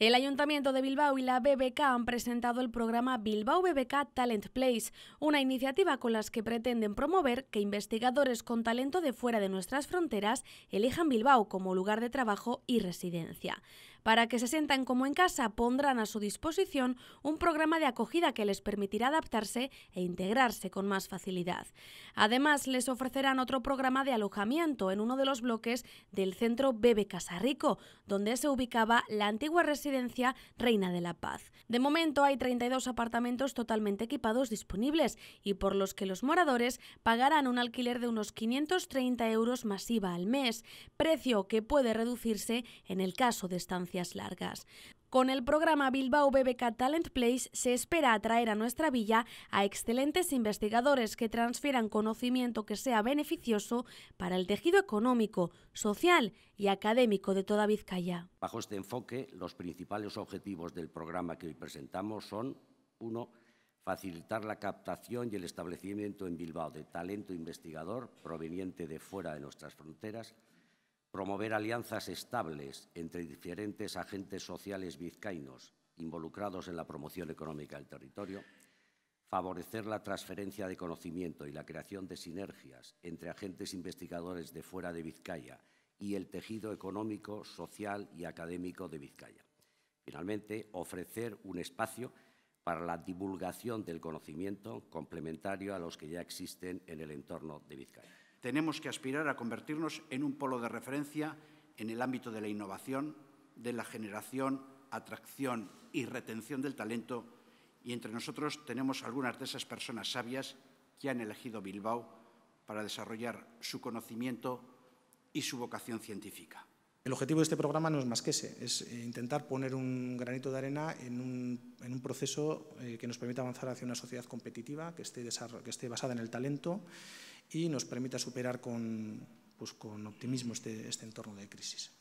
El Ayuntamiento de Bilbao y la BBK han presentado el programa Bilbao BBK Talent Place, una iniciativa con las que pretenden promover que investigadores con talento de fuera de nuestras fronteras elijan Bilbao como lugar de trabajo y residencia. Para que se sientan como en casa, pondrán a su disposición un programa de acogida que les permitirá adaptarse e integrarse con más facilidad. Además, les ofrecerán otro programa de alojamiento en uno de los bloques del centro Bebe Casarrico, donde se ubicaba la antigua residencia Reina de la Paz. De momento hay 32 apartamentos totalmente equipados disponibles y por los que los moradores pagarán un alquiler de unos 530 euros masiva al mes, precio que puede reducirse en el caso de estancia con el programa Bilbao BBK Talent Place se espera atraer a nuestra villa a excelentes investigadores que transfieran conocimiento que sea beneficioso para el tejido económico, social y académico de toda Vizcaya. Bajo este enfoque, los principales objetivos del programa que hoy presentamos son, uno, facilitar la captación y el establecimiento en Bilbao de talento investigador proveniente de fuera de nuestras fronteras, promover alianzas estables entre diferentes agentes sociales vizcainos involucrados en la promoción económica del territorio, favorecer la transferencia de conocimiento y la creación de sinergias entre agentes investigadores de fuera de Vizcaya y el tejido económico, social y académico de Vizcaya. Finalmente, ofrecer un espacio para la divulgación del conocimiento complementario a los que ya existen en el entorno de Vizcaya. Tenemos que aspirar a convertirnos en un polo de referencia en el ámbito de la innovación, de la generación, atracción y retención del talento y entre nosotros tenemos algunas de esas personas sabias que han elegido Bilbao para desarrollar su conocimiento y su vocación científica. El objetivo de este programa no es más que ese, es eh, intentar poner un granito de arena en un, proceso eh, que nos permita avanzar hacia una sociedad competitiva, que esté basada en el talento y nos permita superar con, pues, con optimismo este, este entorno de crisis.